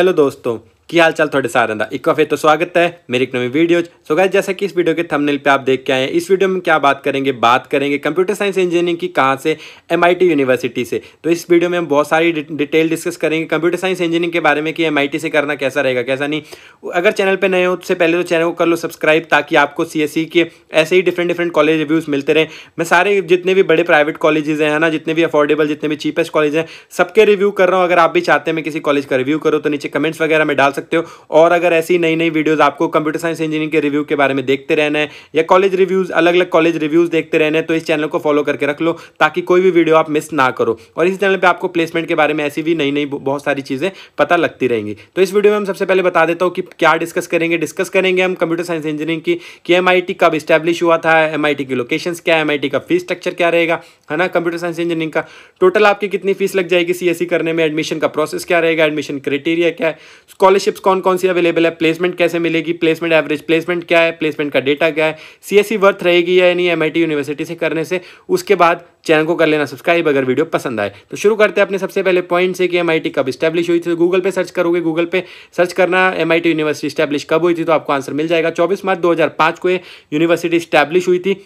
hello दोस्तों की हाल चाल थोड़े सारे का एक ਵਾਰ फिर तो स्वागत है मेरी एक नवी वीडियो सो गाइस जैसा कि इस वीडियो के थंबनेल पे आप देख के आए हैं इस वीडियो में क्या बात करेंगे बात करेंगे कंप्यूटर साइंस इंजीनियरिंग की कहाँ से एम यूनिवर्सिटी से तो इस वीडियो में हम बहुत सारी डिटेल डिस्कस करेंगे कंप्यूटर साइंस इंजीनियरिंग के बारे में कि एम से करना कैसा रहेगा कैसा नहीं अगर चैनल पर नए हो तो उससे पहले तो चैनल को कर लो सब्सक्राइब ताकि आपको सी e के ऐसे ही डिफरेंट डिफरेंट कॉलेज रिव्यूज़ मिलते रहे मैं सारे जितने भी बड़े प्राइवेट कॉलेजेस हैं ना जितने भी अफोर्डेबल जितने भी चीपेस्ट कॉलेज हैं सबके रिव्यू कर रहा हूँ अगर आप भी चाहते हैं मैं किसी कॉलेज का रिव्यू करो तो नीचे कमेंट्स वगैरह में डाल सकते हो और अगर ऐसी नई नई वीडियोज़ आपको कंप्यूटर साइंस इंजीनियरिंग के रिव्यू के बारे में देखते रहना है या कॉलेज रिव्यूज़ अलग अलग कॉलेज रिव्यूज़ देखते रहना है तो इस चैनल को फॉलो करके रख लो ताकि कोई भी वीडियो आप मिस ना करो और इस चैनल पर आपको प्लेसमेंट के बारे में ऐसी भी नई नई बहुत सारी चीज़ें पता लगती रहेंगी तो इस वीडियो में हम सबसे पहले बता देता हूँ कि क्या डिस्कस करेंगे डिस्कस करेंगे हम कंप्यूटर साइंस इंजीनियरिंग की कि एम कब स्टैब्लिश हुआ था एम की लोकेशन क्या है एम का फीस स्ट्रक्चर क्या रहेगा है ना कंप्यूटर साइंस इंजीनियरिंग का टोटल आपकी कितनी फीस लग जाएगी सी e करने में एडमिशन का प्रोसेस क्या रहेगा एडमिशन क्राइटेरिया क्या है स्कॉलरशिप इंटर्नशिप्स कौन कौन सी अवेलेबल है प्लेसमेंट कैसे मिलेगी प्लेसमेंट एवरेज प्लेसमेंट क्या है प्लेसमेंट का डेटा क्या है सीएससी वर्थ e रहेगी या नहीं एम यूनिवर्सिटी से करने से उसके बाद चैनल को कर लेना सब्सक्राइब अगर वीडियो पसंद आए तो शुरू करते हैं अपने सबसे पहले पॉइंट से कि एम कब स्टैब्लिश हुई थी तो गूगल पे सर्च करोगे गूगल पे सर्च करना एम यूनिवर्सिटी स्टैब्लिश कब हुई थी तो आपको आंसर मिल जाएगा चौबीस मार्च दो को ये यूनिवर्सिटी स्टैब्लिश हुई थी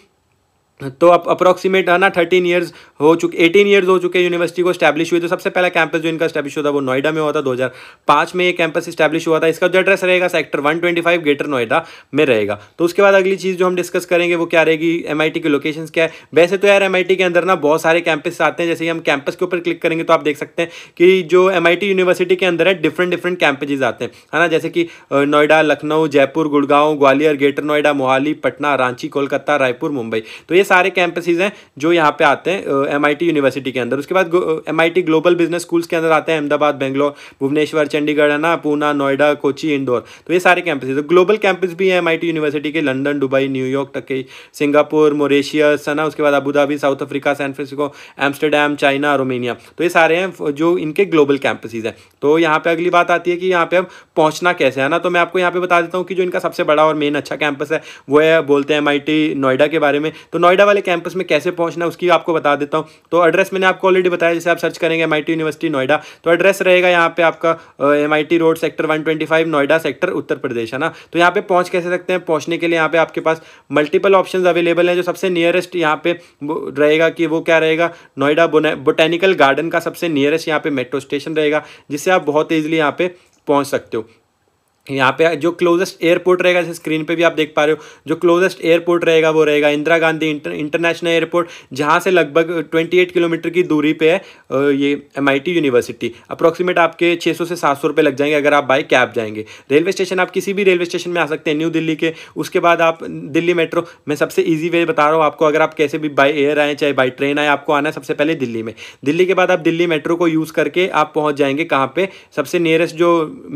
तो अब अप्रोक्सीमेट है ना थर्टीन ईयर्स हो चुके एटीन ईयर्स हो चुके यूनिवर्सिटी को स्टैब्लिश हुई तो सबसे पहला कैंपस जो इनका स्टैब्लिश हुआ था वो नोएडा में हुआ था 2005 में ये कैंपस स्टैब्लिश हुआ था इसका जो एड्रेस रहेगा सेक्टर 125 ग्रेटर नोएडा में रहेगा तो उसके बाद अगली चीज़ जो हम डिस्कस करेंगे वो क्या रहेगी एम की लोकेशन क्या है वैसे तो यार एम के अंदर ना बहुत सारे कैंपस आते हैं जैसे ही हम कैंपस के ऊपर क्लिक करेंगे तो आप देख सकते हैं कि जो एम यूनिवर्सिटी के अंदर है डिफरेंट डिफरेंट कैंपजेज आते हैं है हाँ ना जैसे कि नोएडा लखनऊ जयपुर गुड़गांव ग्वालियर ग्रेटर नोएडा मोहाली पटना रांची कोलकाता रायपुर मुंबई तो ये सारे कैंपसेज हैं जो यहाँ पे आते हैं एम यूनिवर्सिटी के अंदर उसके बाद एम ग्लोबल बिजनेस स्कूल्स के अंदर आते हैं अहमदाबाद बेंगलोर भुवनेश्वर चंडीगढ़ है ना पूना नोएडा कोची इंदौर तो ये सारे कैंपसेज ग्लोबल कैंपस भी हैं एम यूनिवर्सिटी के लंदन दुबई न्यूयॉर्क तक के सिंगापुर मोरेशियस है ना उसके बाद Abu Dhabi South Africa San Francisco Amsterdam China Romania तो ये सारे हैं जो इनके ग्लोबल कैंपसेज हैं तो यहाँ पर अगली बात आती है कि यहाँ पर अब पहुँचना कैसे है ना तो मैं आपको यहाँ पर बता देता हूँ कि जो इनका सबसे बड़ा और मेन अच्छा कैंपस है वो है बोलते हैं एम नोएडा के बारे में तो नोएडा नोएडा वाले कैंपस में कैसे पहुंचना उसकी आपको बता देता हूं तो एड्रेस मैंने आपको ऑलरेडी बताया जैसे आप सर्च करेंगे एम यूनिवर्सिटी नोएडा तो एड्रेस रहेगा यहाँ पे आपका Amity road sector one Noida sector Uttar Pradesh है ना तो यहाँ पे पहुँच कैसे सकते हैं पहुँचने के लिए यहाँ पे आपके पास मल्टीपल ऑप्शन अवेलेबल हैं जो सबसे नियरेस्ट यहाँ पे रहेगा कि वो क्या रहेगा नोएडा बोटेनिकल गार्डन का सबसे नियरेस्ट यहाँ पे मेट्रो स्टेशन रहेगा जिससे आप बहुत ईजिली यहाँ पे पहुंच सकते हो यहाँ पे जो क्लोजेस्ट एयरपोर्ट रहेगा जैसे स्क्रीन पे भी आप देख पा रहे हो जो क्लोजेस्ट एयरपोर्ट रहेगा वो रहेगा Indira Gandhi inter, international airport जहाँ से लगभग 28 किलोमीटर की दूरी पे है ये एम यूनिवर्सिटी अप्रॉक्सीमेट आपके 600 से 700 रुपये लग जाएंगे अगर आप बाई कैब जाएंगे रेलवे स्टेशन आप किसी भी रेलवे स्टेशन में आ सकते हैं न्यू दिल्ली के उसके बाद आप दिल्ली मेट्रो मैं सबसे ईजी वे बता रहा हूँ आपको अगर आप कैसे भी बाई एयर आएँ चाहे बाई ट्रेन आए आपको आना सबसे पहले दिल्ली में दिल्ली के बाद आप दिल्ली मेट्रो को यूज़ करके आप पहुँच जाएंगे कहाँ पर सबसे नियरेस्ट जो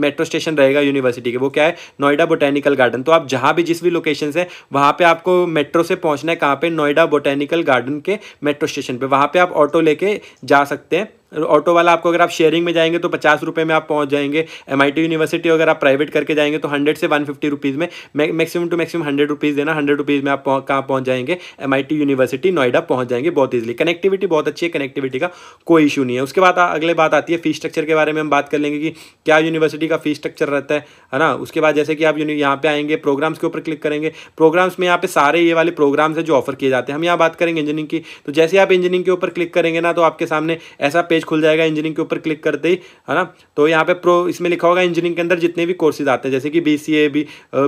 मेट्रो स्टेशन रहेगा यूनिवर्सिटी यूनिवर्सिटी के वो क्या है नोएडा बोटेनिकल गार्डन तो आप जहाँ भी जिस भी लोकेशन से वहाँ पर आपको मेट्रो से पहुँचना है कहाँ पर नोएडा बोटेनिकल गार्डन के मेट्रो स्टेशन पर वहाँ पर आप ऑटो लेके जा सकते हैं ऑटो वाला आपको अगर आप शेयरिंग में जाएंगे तो पचास रुपये में आप पहुंच जाएंगे एम यूनिवर्सिटी अगर आप प्राइवेट करके जाएंगे तो हंड्रेड से वन फिफ्टी रुपीज़ में maximum to maximum hundred rupees देना हंड्रेड रुपीज़ में आप कहाँ पहुंच जाएंगे एम यूनिवर्सिटी नोएडा पहुँच जाएंगे बहुत ईजिली कनेक्टिविटी बहुत अच्छी है कनेक्टिविटी का कोई इशू नहीं है उसके बाद अगले बात आती है फीस स्ट्रक्चर के बारे में हम बात कर लेंगे कि क्या यूनिवर्सिटी का फीस स्ट्रक्चर रहता है है ना उसके बाद जैसे कि आप यहाँ पे आएंगे प्रोग्राम्स के ऊपर क्लिक करेंगे प्रोग्राम्स में यहाँ पर सारे ये वाले प्रोग्राम्स हैं जो ऑफर किए जाते हैं हम यहाँ बात करेंगे इंजीनियरिंग की तो जैसे आप इंजीनियरिंग के ऊपर क्लिक करेंगे ना तो आपके सामने ऐसा पेज पेज खुल जाएगा इंजीनियरिंग के ऊपर क्लिक करते ही है ना तो यहाँ पे प्रो इसमें लिखा होगा इंजीनियरिंग के अंदर जितने भी कोर्सेज आते हैं जैसे कि B C A B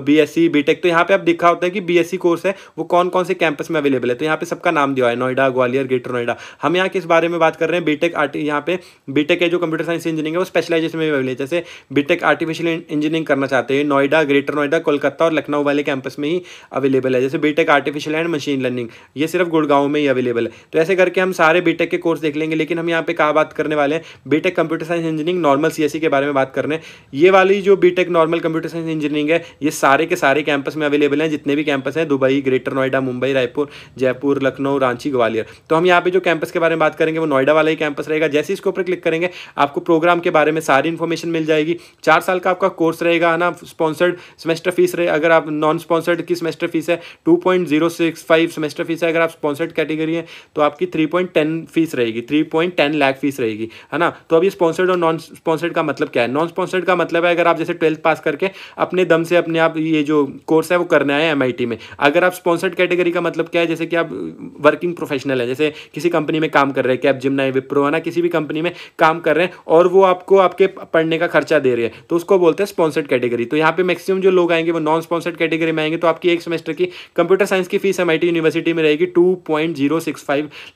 B S C B tech तो यहाँ पे आप देखा होता है कि बी एस सी कोर्स है वो कौन कौन से कैंपस में अवेलेबल है तो यहाँ पे सबका नाम दिया है नोएडा ग्वालियर ग्रेटर नोएडा हम यहाँ किस बारे में बात कर रहे हैं बी टेक आर्ट यहाँ पे बी टेक है जो कंप्यूटर साइंस इंजीनियरिंग है वो स्पेशलाइजेशन में अवेलेबल है जैसे बी टेक आर्टिफिशियल इंजीनियरिंग करना चाहते हैं नोएडा ग्रेटर नोएडा कोलकाता और लखनऊ वाले कैंपस में ही अवेलेबल है जैसे B tech artificial and machine learning ये सिर्फ गुड़गांव में ही अवेलेबल है तो ऐसे करके हम सारे बी टेक के कोर्स देख लेंगे लेकिन हम यहाँ पे कहा बात करने वाले हैं B tech computer science engineering normal CSC के बारे में बात करने ये वाली जो B tech normal computer science engineering है ये सारे के सारे कैंपस में अवेलेबल हैं जितने भी कैंपस हैं दुबई ग्रेटर नोएडा मुंबई रायपुर जयपुर लखनऊ रांची ग्वालियर तो हम यहाँ पे जो कैंपस के बारे में बात करेंगे वो नोएडा वाला ही कैंपस रहेगा जैसे इसके ऊपर क्लिक करेंगे आपको प्रोग्राम के बारे में सारी इन्फॉर्मेशन मिल जाएगी चार साल का आपका कोर्स रहेगा है ना स्पॉन्सर्ड सेमेस्टर फीस रहे अगर आप नॉन स्पॉन्सर्ड की सेमेस्टर फीस है two point zero six five semester fees है अगर आप स्पॉन्सर्ड कैटेगरी है तो आपकी थ्री पॉइंट टेन फीस रहेगी three point ten lakh fees fees रहेगी है ना तो अभी स्पॉन्सर्ड और नॉन स्पॉन्सर्ड का मतलब क्या है नॉन स्पॉन्सर्ड का मतलब है अगर आप जैसे ट्वेल्थ पास करके अपने दम से अपने आप ये जो कोर्स है वो करने आए एम में अगर आप स्पॉन्सर्ड कैटेगरी का मतलब क्या है जैसे कि आप वर्किंग प्रोफेशनल है जैसे किसी कंपनी में काम कर रहे हैं कैब जिमना विप्रो है ना किसी भी कंपनी में काम कर रहे हैं और वो आपको आपके पढ़ने का खर्चा दे रहे हैं तो उसको बोलते हैं स्पॉन्सर्ड कैटेगरी तो यहाँ पे मैक्सिमम जो लोग आएंगे वो नॉन स्पॉन्सर्ड कैटेगरी में आएंगे तो आपकी एक सेमेस्टर की कंप्यूटर साइंस की फीस एम यूनिवर्सिटी में रहेगी टू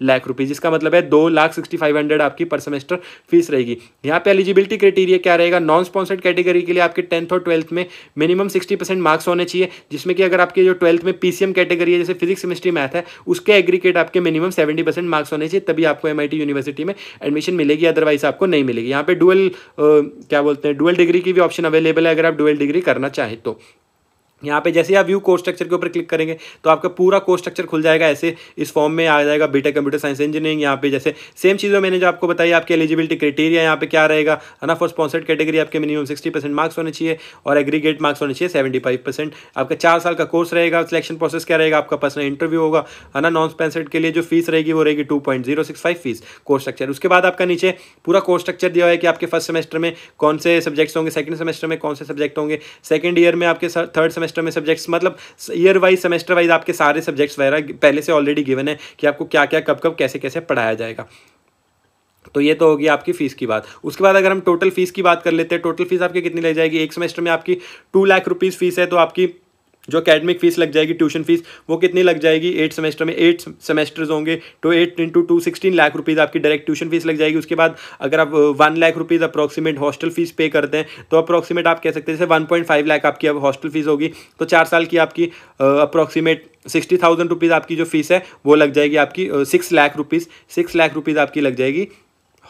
लाख रुपीज़ जिसका मतलब है दो लाख सिक्सटी फाइव हंड्रेड आपकी की पर सेमेस्टर फीस रहेगी यहाँ पे एलिजिबिलिटी क्राइटेरिया क्या रहेगा नॉन स्पॉन्सर्ड कैटेगरी के लिए आपके टेंथ और ट्वेल्थ में मिनिमम सिक्सटी परसेंट मार्क्स होने चाहिए जिसमें कि अगर आपके जो ट्वेल्थ में पीसीएम कैटेगरी है जैसे फिजिक्स केमिस्ट्री मैथ है उसके एग्रीगेट आपके मिनिमम सेवेंटी परसेंट मार्क्स होने चाहिए तभी आपको एम यूनिवर्सिटी में एडमिशन मिलेगी अदरवाइज आपको नहीं मिलेगी यहाँ पे डुअल क्या बोलते हैं डुअल डिग्री की भी ऑप्शन अवेलेबल है अगर आप डुअल डिग्री करना चाहें तो यहाँ पे जैसे आप व्यू कोर्स स्ट्रक्चर के ऊपर क्लिक करेंगे तो आपका पूरा कोर्स स्ट्रक्चर खुल जाएगा ऐसे इस फॉर्म में आ जाएगा बीटेक कंप्यूटर साइंस इंजीनियरिंग यहाँ पे जैसे सेम चीज़ों मैंने जो आपको बताई आपकी एलिजिबिलिटी क्राइटेरिया यहाँ पे क्या रहेगा है ना फॉर स्पॉन्सर्ड कैटेगरी आपके मिनिमम सिक्सटी परसेंट मार्क्स होने चाहिए और एग्रीगेट मार्क्स होने चाहिए सेवेंटी फाइव परसेंट आपका चार साल का कोर्स रहेगा सिलेक्शन प्रोसेस क्या रहेगा आपका पर्सनल इंटरव्यू होगा है ना नॉन स्पॉन्सर्ड के लिए जो फीस रहेगी वो रहेगी two point zero six five fees course structure उसके बाद आपका नीचे पूरा कोर्स स्ट्रक्चर दिया है कि आपके फर्स्ट सेमेस्टर में कौन से सब्जेक्ट्स होंगे सेकंड सेमेस्टर में कौन से सब्जेक्ट होंगे सेकंड ईयर में आपके थर्ड सेमेस्टर में सब्जेक्ट्स मतलब ईयर वाइज सेमेस्टर वाइज आपके सारे सब्जेक्ट्स वगैरह पहले से ऑलरेडी गिवन है कि आपको क्या क्या कब कब कैसे कैसे पढ़ाया जाएगा तो ये तो होगी आपकी फ़ीस की बात उसके बाद अगर हम टोटल फीस की बात कर लेते हैं टोटल फीस आपकी कितनी लग जाएगी एक सेमेस्टर में आपकी टू लाख रुपीज़ फीस है तो आपकी जो अकेडमिक फीस लग जाएगी ट्यूशन फीस वो कितनी लग जाएगी एट सेमेस्टर में एट सेमेस्टर्स होंगे तो eight into two sixteen lakh rupees आपकी डायरेक्ट ट्यूशन फीस लग जाएगी उसके बाद अगर आप one lakh rupees approximate hostel fees पे करते हैं तो अप्रॉक्सीमेट आप कह सकते हैं जैसे वन पॉइंट फाइव लाख आपकी अब हॉस्टल फीस होगी तो चार साल की आपकी अप्रॉक्सीमेट सिक्सटी थाउजेंड रुपीज़ आपकी जो फीस है वो लग जाएगी आपकी six lakh rupees six lakh rupees आपकी लग जाएगी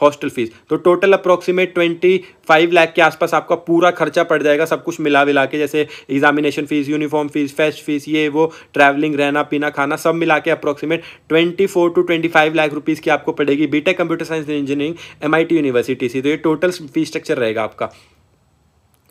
हॉस्टल फीस तो total approximate twenty five lakh के आसपास आपका पूरा खर्चा पड़ जाएगा सब कुछ मिला विला के जैसे examination fees uniform fees fest fees ये वो ट्रैवलिंग रहना पीना खाना सब मिला के approximate twenty four to twenty five lakh rupees की आपको पड़ेगी B tech computer science engineering Amity university से तो ये टोटल फी स्ट्रक्चर रहेगा आपका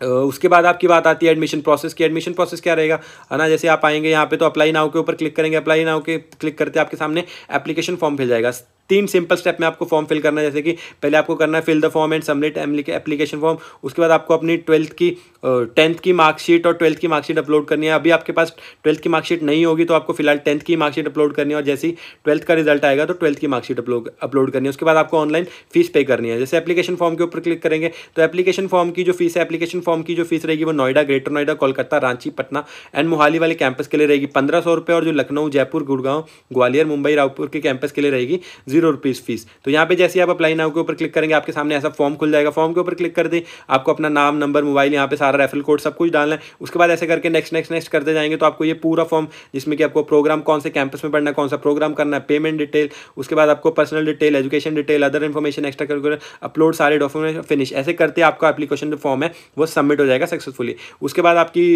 उसके बाद आपकी बात आती है एडमिशन प्रोसेस की एडमिशन प्रोसेस क्या रहेगा है ना जैसे आप आएंगे यहाँ पे तो अप्लाई नाउ के ऊपर क्लिक करेंगे अप्लाई नाउ के क्लिक करते आपके सामने एप्लीकेशन फॉर्म भेज जाएगा तीन सिंपल स्टेप में आपको फॉर्म फिल करना है जैसे कि पहले आपको करना है fill the form and submit application form उसके बाद आपको अपनी ट्वेल्थ की टेंथ की मार्कशीट और ट्वेल्थ की मार्कशीट अपलोड करनी है अभी आपके पास ट्वेल्थ की मार्कशीट नहीं होगी तो आपको फिलहाल टेंथ की मार्कशीट अपलोड करनी है और जैसे ही ट्वेल्थ का रिजल्ट आएगा तो ट्वेल्थ की मार्कशीट अपलोड अपलोड करनी है उसके बाद आपको ऑनलाइन फीस पे करनी है जैसे एप्लीकेशन फॉर्म के ऊपर क्लिक करेंगे तो एप्लीकेशन फॉर्म की जो फीस है एप्लीकेशन फॉर्म की जो फीस रहेगी वो नोएडा ग्रेटर नोएडा कोलकाता रांची पटना एंड मोहाली वाले कैंपस के लिए रहेगी पंद्रह सौ और जो लखनऊ जयपुर गुड़गांव ग्वालियर मुंबई रायपुर के कैंपस के लिए रहेगी जीरो रुपीज़ फीस तो यहाँ पे जैसे आप अप्लाई नाउ के ऊपर क्लिक करेंगे आपके सामने ऐसा फॉर्म खुल जाएगा फॉर्म के ऊपर क्लिक कर दें आपको अपना नाम नंबर मोबाइल यहाँ पे सारा रेफरल कोड सब कुछ डालना है उसके बाद ऐसे करके नेक्स्ट नेक्स्ट नेक्स्ट करते जाएंगे तो आपको ये पूरा फॉर्म जिसमें कि आपको प्रोग्राम कौन से कैंपस में पढ़ना कौन सा प्रोग्राम करना है पेमेंट डिटेल उसके बाद आपको personal detail education detail other information extra curricular upload सारे डॉक्यूमेंट फिनिश ऐसे करते आपका एप्लीकेशन जो फॉर्म है वो सबमिट हो जाएगा सक्सेसफुली उसके बाद आपकी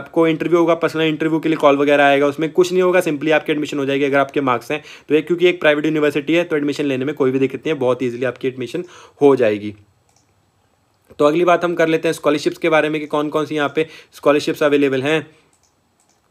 आपको इंटरव्यू होगा पर्सनल इंटरव्यू के लिए कॉल वगैरह आएगा उसमें कुछ नहीं होगा सिंपली आपकी एडमिशन हो जाएगी अगर आपके मार्क्स हैं तो एक क्योंकि एक प्राइवेट यूनिवर्सिटी यूनिवर्सिटी है तो एडमिशन लेने में कोई भी दिक्कत नहीं है बहुत ईजिली आपकी एडमिशन हो जाएगी तो अगली बात हम कर लेते हैं स्कॉलरशिप्स के बारे में कि कौन कौन सी यहाँ पे स्कॉलरशिप्स अवेलेबल हैं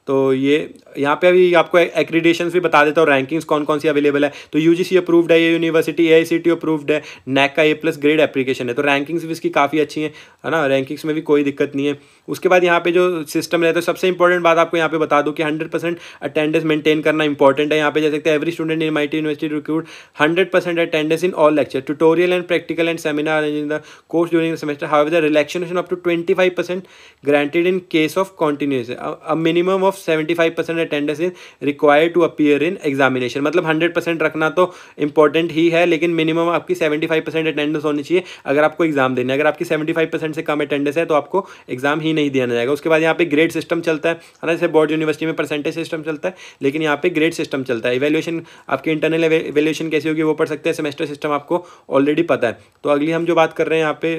तो ये यहाँ पे अभी आपको एक्रीडेशन भी बता देता हूँ रैंकिंग्स कौन कौन सी अवेलेबल है तो यू जी अप्रूव्ड है ये यूनिवर्सिटी ए आई अप्रूव्ड है नैक का ए प्लस ग्रेड एप्लीकेशन है तो रैंकिंग्स भी इसकी काफ़ी अच्छी हैं है ना रैंकिंग्स में भी कोई दिक्कत नहीं है उसके बाद यहाँ पे जो सिस्टम रहता है तो सबसे इंपॉर्टेंट बात आपको यहाँ पे बता दूँ कि हंड्रेड परसेंट अटेंडेंस मेंटेन करना इंपॉर्टेंट है यहाँ पे जैसे every student in my university recruit hundred percent attendance in all lecture tutorial and practical and seminar in the course during semester how the relaxation up to twenty five percent granted in case of continuous a minimum of of seventy five percent attendance is required to appear in examination मतलब hundred percent रखना तो important ही है लेकिन minimum आपकी seventy five percent attendance होनी चाहिए अगर आपको एग्जाम देना है अगर आपकी सेवेंटी फाइव परसेंट से कम अटेंडेंस है तो आपको एग्जाम ही नहीं दिया जाएगा उसके बाद यहाँ पे ग्रेड सिस्टम चलता है है ना जैसे बोर्ड यूनिवर्सिटी में परसेंटेज सिस्टम चलता है लेकिन यहाँ पे ग्रेड सिस्टम चलता है इवेल्यूशन आपकी इंटरनल इवेल्यूशन कैसी होगी वो पढ़ सकते हैं सेमेस्टर सिस्टम आपको ऑलरेडी पता है तो अगली हम जो बात कर रहे हैं यहाँ पे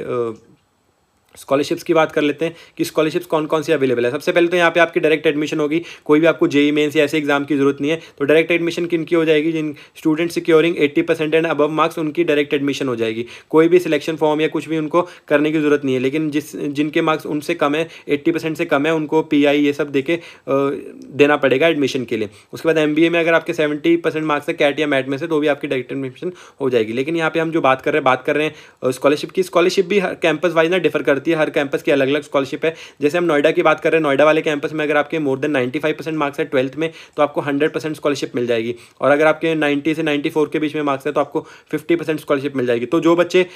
स्कॉलरशिप्स की बात कर लेते हैं कि स्कॉलरशिप्स कौन कौन सी अवेलेबल है सबसे पहले तो यहाँ पे आपकी डायरेक्ट एडमिशन होगी कोई भी आपको जेई मेन्स e या ऐसे एग्जाम की जरूरत नहीं है तो डायरेक्ट एडमिशन किन की हो जाएगी जिन student securing eighty percent and above marks उनकी डायरेक्ट एडमिशन हो जाएगी कोई भी सिलेक्शन फॉर्म या कुछ भी उनको करने की जरूरत नहीं है लेकिन जिस जिनके मार्क्स उनसे कम है एट्टी से कम है उनको पी ये सब दे के देना पड़ेगा एडमिशन के लिए उसके बाद एम में अगर आपके सेवेंटी मार्क्स है कैट या मैट में से तो भी आपकी डायरेक्ट एडमिशन हो जाएगी लेकिन यहाँ पर हम जो बात कर रहे हैं बात कर रहे हैं स्कॉलरशिप की स्कॉलरशिप भी कैंपस वाइज ना डिफर करते होती है हर कैंपस की अलग अलग स्कॉलरशिप है जैसे हम नोएडा की बात कर रहे हैं नोएडा वाले कैंपस में अगर आपके more than ninety five percent marks है ट्वेल्थ में तो आपको हंड्रेड परसेंट स्कॉलरशिप मिल जाएगी और अगर आपके नाइन्टी से नाइन्टी फोर के बीच में मार्क्स है तो आपको फिफ्टी परसेंट स्कॉलरशिप मिल जाएगी तो जो बच्चे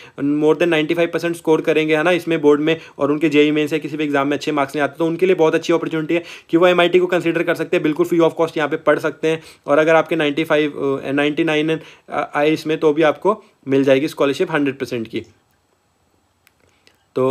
more than ninety five percent score करेंगे है ना इसमें बोर्ड में और उनके जेई मेन्स से किसी भी एग्जाम में अच्छे मार्क्स नहीं आते तो उनके लिए बहुत अच्छी अपॉर्चुनिटी है कि वो एम को कंसिडर कर सकते हैं बिल्कुल फ्री ऑफ कॉस्ट यहाँ पे पढ़ सकते हैं और अगर आपके नाइन्टी फाइव नाइन्टी नाइन आए इसमें तो भी आपको मिल जाएगी स्कॉलरशिप हंड्रेड परसेंट की तो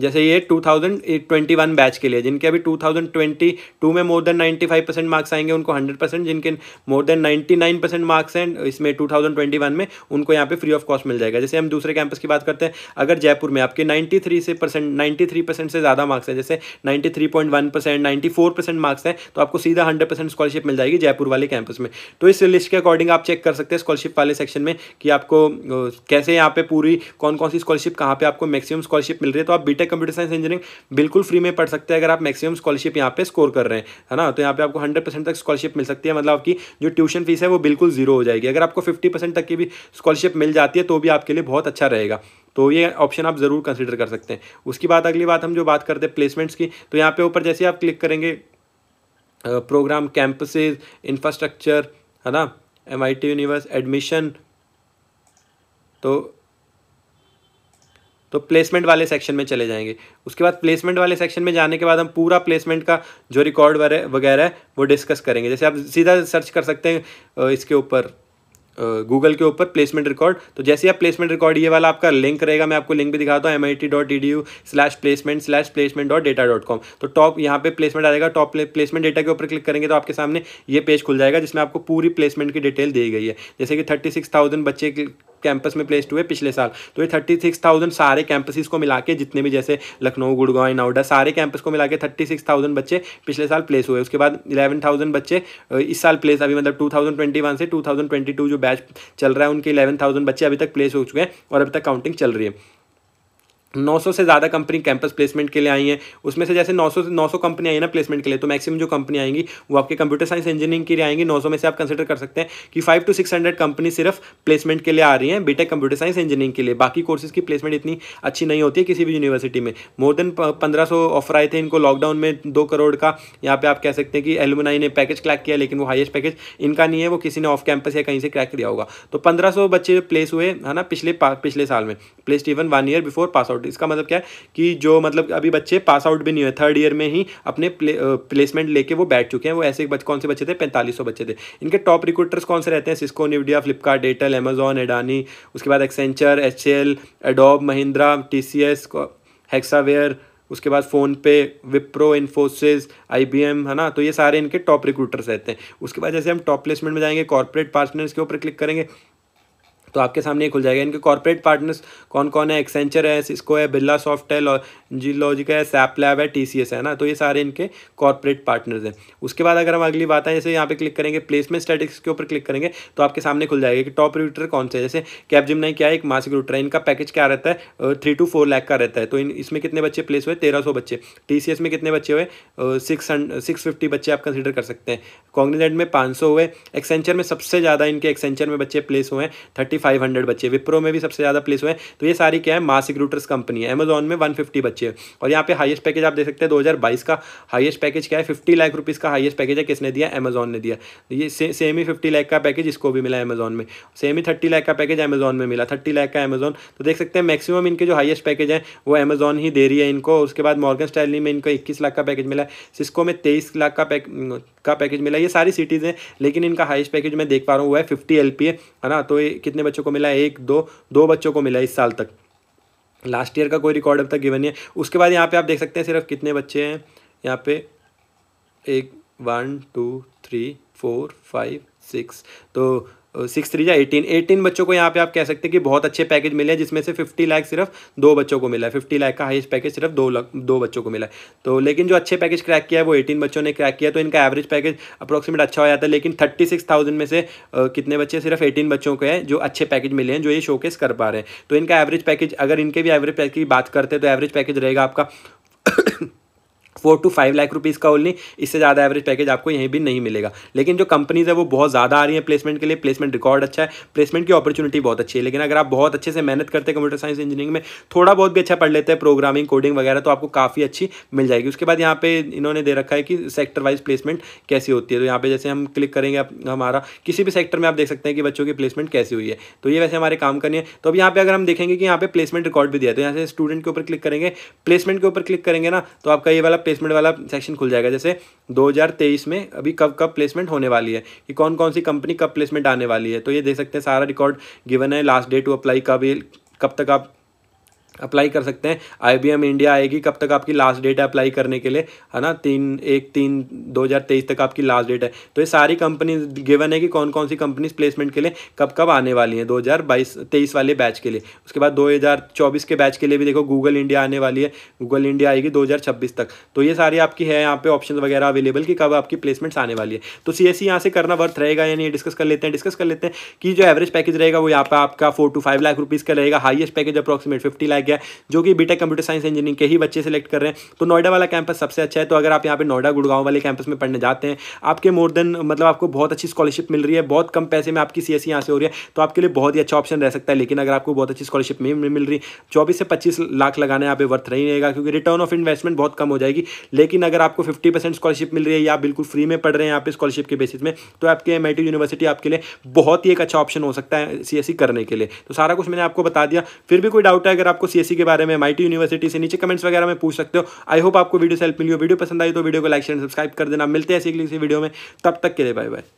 जैसे ये 2021 बैच के लिए जिनके अभी 2022 में मोर देन 95 परसेंट मार्क्स आएंगे उनको 100 परसेंट जिनके मोर देन 99 परसेंट मार्क्स हैं इसमें 2021 में उनको यहाँ पे फ्री ऑफ कॉस्ट मिल जाएगा जैसे हम दूसरे कैंपस की बात करते हैं अगर जयपुर में आपके 93 से परसेंट नाइन्टी परसेंट से ज़्यादा मार्क्स हैं जैसे 93.1 परसेंट नाइन्टी परसेंट मार्क्स हैं तो आपको सीधा हंड्रेड परसेंट स्कॉलरशिप मिल जाएगी जयपुर वाले कैंपस में तो इस लिस्ट के अकॉर्डिंग आप चेक कर सकते हैं स्कॉलरशिप वाले सेक्शन में कि आपको कैसे यहाँ पे पूरी कौन कौन सी स्कॉलरशिप कहाँ पर आपको मैक्सिमम स्कॉलरशिप मिल रही है तो आप बीटेक कंप्यूटर साइंस इंजीनियरिंग बिल्कुल फ्री में पढ़ सकते हैं अगर आप मैक्सिमम स्कॉलरशिप यहाँ पे स्कोर कर रहे हैं है ना तो यहाँ पे आपको हंड्रेड परसेंट तक स्कॉलरशिप मिल सकती है मतलब आपकी जो ट्यूशन फीस है वो बिल्कुल जीरो हो जाएगी अगर आपको फिफ्टी परसेंट तक की भी स्कॉलरशिप मिल जाती है तो भी आपके लिए बहुत अच्छा रहेगा तो ये ऑप्शन आप ज़रूर कंसिडर कर सकते हैं उसके बाद अगली बात हम जो बात करते हैं प्लेसमेंट्स की तो यहाँ पे ऊपर जैसे आप क्लिक करेंगे प्रोग्राम कैंपस इंफ्रास्ट्रक्चर है ना Amity university admission तो तो प्लेसमेंट वाले सेक्शन में चले जाएंगे उसके बाद प्लेसमेंट वाले सेक्शन में जाने के बाद हम पूरा प्लेसमेंट का जो रिकॉर्ड वगैरह है वो डिस्कस करेंगे जैसे आप सीधा सर्च कर सकते हैं इसके ऊपर गूगल के ऊपर प्लेसमेंट रिकॉर्ड तो जैसे ही आप प्लेसमेंट रिकॉर्ड ये वाला आपका लिंक रहेगा मैं आपको लिंक भी दिखाता हूँ Amity dot E D U slash placement slash placement dot data dot com तो टॉप यहाँ पे प्लेसमेंट आएगा टॉप प्लेसमेंट डेटा के ऊपर क्लिक करेंगे तो आपके सामने ये पेज खुल जाएगा जिसमें आपको पूरी प्लेसमेंट की डिटेल दी गई है जैसे कि थर्टी सिक्स थाउजेंड बच्चे कैंपस में प्लेस्ड हुए पिछले साल तो ये थर्टी सिक्स थाउजेंड सारे कैंपसिस को मिला के जितने भी जैसे लखनऊ गुड़गांव नोएडा सारे कैंपस को मिला के थर्टी सिक्स थाउजेंड बच्चे पिछले साल प्लेस हुए उसके बाद इलेवन थाउजेंड बच्चे इस साल प्लेस अभी मतलब टू थाउजेंड ट्वेंटी वन से टू थाउजेंड ट्वेंटी टू जो बैच चल रहा है उनके इलेवन थाउजेंड बच्चे अभी तक प्लेस हो चुके हैं और अभी तक काउंटिंग चल रही है 900 से ज़्यादा कंपनी कैंपस प्लेसमेंट के लिए आई हैं उसमें से जैसे 900 से 900 कंपनी आई है ना प्लेसमेंट के लिए तो मैक्सिमम जो कंपनी आएंगी वो आपके कंप्यूटर साइंस इंजीनियरिंग के लिए आएंगी 900 में से आप कंसिडर कर सकते हैं कि 5 टू 600 कंपनी सिर्फ प्लेसमेंट के लिए आ रही हैं बीटेक कंप्यूटर साइंस इंजीनियरिंग के लिए बाकी कोर्सेज की प्लेसमेंट इतनी अच्छी नहीं होती है किसी भी यूनिवर्सिटी में मोर देन पंद्रह ऑफर आए थे इनको लॉकडाउन में दो करोड़ का यहाँ पर आप कह सकते हैं कि एलुमनाई ने पैकेज क्रैक किया लेकिन वो हाइस्ट पैकेज इनका नहीं है वो किसी ने ऑफ कैंपस या कहीं से क्रैक किया होगा तो पंद्रह बच्चे प्लेस हुए है ना पिछले पिछले साल में place even one year before pass out out इसका मतलब क्या है कि जो मतलब अभी बच्चे पास आउट भी नहीं हुए थर्ड ईयर में ही अपने प्लेसमेंट लेके वो बैठ चुके हैं वो ऐसे बच्चे कौन से बच्चे थे पैंतालीस बच्चे थे इनके टॉप रिक्रूटर्स कौन से रहते हैं Cisco Nvidia Flipkart Airtel Amazon Adani उसके बाद Accenture H L Adobe Mahindra T C S Hexaware उसके बाद फोन पे विप्रो इन्फोसिस आईबीएम है ना तो ये सारे इनके टॉप रिक्रूटर्स रहते हैं उसके बाद जैसे हम टॉप प्लेसमेंट में जाएंगे कॉर्पोरेट पार्टनर्स के ऊपर क्लिक करेंगे तो आपके सामने ही खुल जाएगा इनके कॉर्पोरेट पार्टनर्स कौन कौन है एक्सेंचर है सिस्को है बिरला सॉफ्ट है जी लॉजिक है सैप लैब है टी है ना तो ये सारे इनके कॉर्पोरेट पार्टनर्स हैं उसके बाद अगर हम अगली बात आए जैसे यहाँ पे क्लिक करेंगे प्लेसमेंट स्टैटिक्स के ऊपर क्लिक करेंगे तो आपके सामने खुल जाएगा कि टॉप रूटर कौन से जैसे कैब ने क्या है एक मासिक रूटर है इनका पैकेज क्या रहता है थ्री टू फोर लैक का रहता है तो इन इसमें कितने बच्चे प्लेस हुए तेरह सौ बच्चे टी में कितने बच्चे हुए सिक्स सिक्स फिफ्टी बच्चे आप कंसिडर कर सकते हैं कॉन्ग्रेजेंट में पाँच सौ हुए एक्सेंचर में सबसे ज़्यादा इनके एक्सेंचर में बच्चे प्लेस हुए हैं थर्टी 4,500 बच्चे विप्रो में भी सबसे ज़्यादा प्लेस हुए तो ये सारी क्या है मासिक रूटर्स कंपनी है अमेजोन में 150 बच्चे हैं और यहाँ पे हाइस्ट पैकेज आप देख सकते हैं 2022 का हाइस्ट पैकेज क्या है फिफ्टी लाख रुपीज़ का हाइस्ट पैकेज है किसने दिया अमेजोन ने दिया तो ये से, सेम ही फिफ्टी लाख का पैकेज इसको भी मिला अमेजोन में सेम ही थर्टी लाख का पैकेज अमेजोन में मिला थर्टी लाख का अमेजोन तो देख सकते हैं मैक्सिमम इनके जो हाइस्ट पैकेज हैं वो अमेजोन ही दे रही है इनको उसके बाद मॉर्गन स्टैली में इनको इक्कीस लाख का पैकेज मिला सिस्को में तेईस लाख का पैक का पैकेज मिला ये सारी सिटीज़ हैं लेकिन इनका हाइस्ट पैकेज मैं देख पा रहा हूँ वो है फिफ्टी एल है ना तो ये कितने बच्चों को मिला है एक दो दो बच्चों को मिला इस साल तक लास्ट ईयर का कोई रिकॉर्ड अब तक गिवन नहीं है उसके बाद यहाँ पे आप देख सकते हैं सिर्फ कितने बच्चे हैं यहाँ पे एक one two three four five six तो सिक्स थ्री या एटीन एटीन बच्चों को यहाँ पे आप कह सकते हैं कि बहुत अच्छे पैकेज मिले हैं जिसमें से फिफ्टी लाख सिर्फ दो बच्चों को मिला है फिफ्टी लाख का हाइस्ट पैकेज सिर्फ दो लाख दो बच्चों को मिला है तो लेकिन जो अच्छे पैकेज क्रैक किया है वो एटीन बच्चों ने क्रैक किया तो इनका एवरेज पैकेज अप्रोक्सीमेट अच्छा हो जाता है लेकिन थर्टी सिक्स में से कितने बच्चे सिर्फ एटीन बच्चों के हैं जो अच्छे पैकेज मिले हैं जो ये शोकेस कर पा रहे हैं तो इनका एवरेज पैकेज अगर इनके भी एवरेज पैकेज की बात करते हैं तो एवरेज पैकेज रहेगा आपका four two five lakh rupees का ओनली इससे ज़्यादा एवरेज पैकेज आपको यहीं भी नहीं मिलेगा लेकिन जो कंपनीज़ है वो बहुत ज़्यादा आ रही है प्लेसमेंट के लिए प्लेसमेंट रिकॉर्ड अच्छा है प्लेसमेंट की अपॉर्चुनिटी बहुत अच्छी है लेकिन अगर आप बहुत अच्छे से मेहनत करते हैं कंप्यूटर साइंस इंजीनियरिंग में थोड़ा बहुत भी अच्छा पढ़ लेते हैं प्रोग्रामिंग कोडिंग वगैरह तो आपको काफ़ी अच्छी मिल जाएगी उसके बाद यहाँ पे इन्होंने दे रखा है कि सेक्टर वाइज प्लेसमेंट कैसी होती है तो यहाँ पर जैसे हम क्लिक करेंगे हमारा किसी भी सेक्टर में आप देख सकते हैं कि बच्चों की प्लेसमेंट कैसी हुई है तो ये वैसे हमारे काम करनी है तो अब यहाँ पर अगर हम देखेंगे कि यहाँ पे प्लेसमेंट रिकॉर्ड भी दिया तो यहाँ से स्टूडेंट के ऊपर क्लिक करेंगे प्लेसमेंट के ऊपर क्लिक करेंगे ना तो आपका ये वाला प्लेसमेंट वाला सेक्शन खुल जाएगा जैसे 2023 में अभी कब कब प्लेसमेंट होने वाली है कि कौन कौन सी कंपनी कब प्लेसमेंट आने वाली है तो ये देख सकते हैं सारा रिकॉर्ड गिवन है लास्ट डेट टू अप्लाई कब कब तक आप अप्लाई कर सकते हैं आईबीएम इंडिया आएगी कब तक आपकी लास्ट डेट है अप्लाई करने के लिए है ना तीन एक तीन दो हज़ार तेईस तक आपकी लास्ट डेट है तो ये सारी कंपनीज गिवन है कि कौन कौन सी कंपनीज प्लेसमेंट के लिए कब कब आने वाली हैं दो हज़ार बाईस तेईस वाले बैच के लिए उसके बाद दो हज़ार चौबीस के बैच के लिए भी देखो गूगल इंडिया आने वाली है गूगल इंडिया आएगी दो हज़ार छब्बीस तक तो ये सारी आपकी है यहाँ पे ऑप्शन वगैरह अवेलेबल कि कब आपकी प्लेसमेंट्स आने वाली है तो सी एस सी यहाँ से करना वर्थ रहेगा या नहीं डिस्कस कर लेते हैं डिस्कस कर लेते हैं कि जो एवरेज पैकेज रहेगा वो यहाँ पर आपका four two five lakh rupees का रहेगा highest package approximate fifty lakh गया जो कि बीटेक कंप्यूटर साइंस इंजीनियरिंग के ही बच्चे सेलेक्ट कर रहे हैं तो नोएडा वाला कैंपस सबसे अच्छा है तो अगर आप यहाँ पे नोएडा गुड़गांव वाले कैंपस में पढ़ने जाते हैं आपके मोर देन मतलब आपको बहुत अच्छी स्कॉलरशिप मिल रही है बहुत कम पैसे में आपकी सी एस e यहाँ से हो रही है तो आपके लिए बहुत ही अच्छा ऑप्शन रह सकता है लेकिन अगर आपको बहुत अच्छी स्कॉलरशिप नहीं मिल रही चौबीस से पच्चीस लाख लगाने यहाँ पे वर्थ नहीं रहेगा क्योंकि रिटर्न ऑफ इन्वेस्टमेंट बहुत कम हो जाएगी लेकिन अगर आपको फिफ्टी परसेंट स्कॉलरशिप मिल रही है या बिल्कुल फ्री में पढ़ रहे हैं आप स्कॉलरशिप के बेसिस में तो आपके एम यूनिवर्सिटी आपके लिए बहुत ही एक अच्छा ऑप्शन हो सकता है सी e करने के लिए तो सारा कुछ मैंने आपको बता दिया फिर भी कोई डाउट है अगर आपको सी सी e के बारे में माइटी यूनिवर्सिटी से नीचे कमेंट्स वगैरह में पूछ सकते हो आई होप आपको वीडियो से हेल्प मिली हो वीडियो पसंद आई तो वीडियो को लाइक शेयर सब्सक्राइब कर देना मिलते हैं ऐसी वीडियो में तब तक के लिए बाय बाय